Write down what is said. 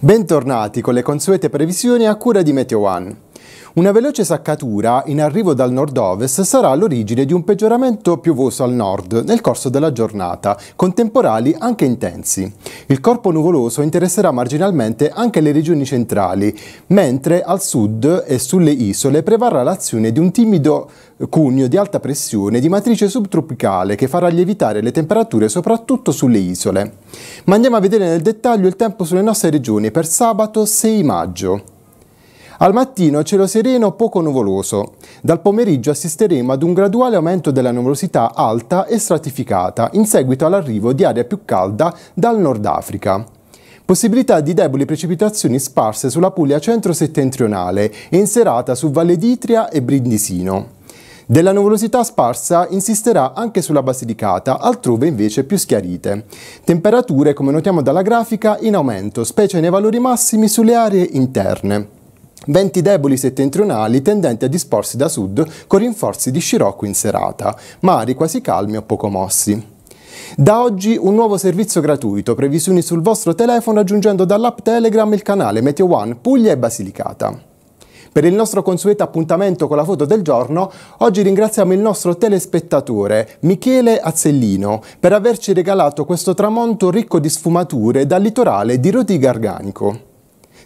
Bentornati con le consuete previsioni a cura di Meteo One. Una veloce saccatura in arrivo dal nord-ovest sarà l'origine di un peggioramento piovoso al nord nel corso della giornata, con temporali anche intensi. Il corpo nuvoloso interesserà marginalmente anche le regioni centrali, mentre al sud e sulle isole prevarrà l'azione di un timido cuneo di alta pressione di matrice subtropicale che farà lievitare le temperature soprattutto sulle isole. Ma andiamo a vedere nel dettaglio il tempo sulle nostre regioni per sabato 6 maggio. Al mattino cielo sereno poco nuvoloso. Dal pomeriggio assisteremo ad un graduale aumento della nuvolosità alta e stratificata in seguito all'arrivo di aria più calda dal Nord Africa. Possibilità di deboli precipitazioni sparse sulla Puglia centro-settentrionale e in serata su Valle d'Itria e Brindisino. Della nuvolosità sparsa insisterà anche sulla Basilicata, altrove invece più schiarite. Temperature, come notiamo dalla grafica, in aumento, specie nei valori massimi sulle aree interne venti deboli settentrionali tendenti a disporsi da sud con rinforzi di Scirocco in serata, mari quasi calmi o poco mossi. Da oggi un nuovo servizio gratuito, previsioni sul vostro telefono aggiungendo dall'app Telegram il canale Meteo One Puglia e Basilicata. Per il nostro consueto appuntamento con la foto del giorno, oggi ringraziamo il nostro telespettatore Michele Azzellino per averci regalato questo tramonto ricco di sfumature dal litorale di Roti Garganico.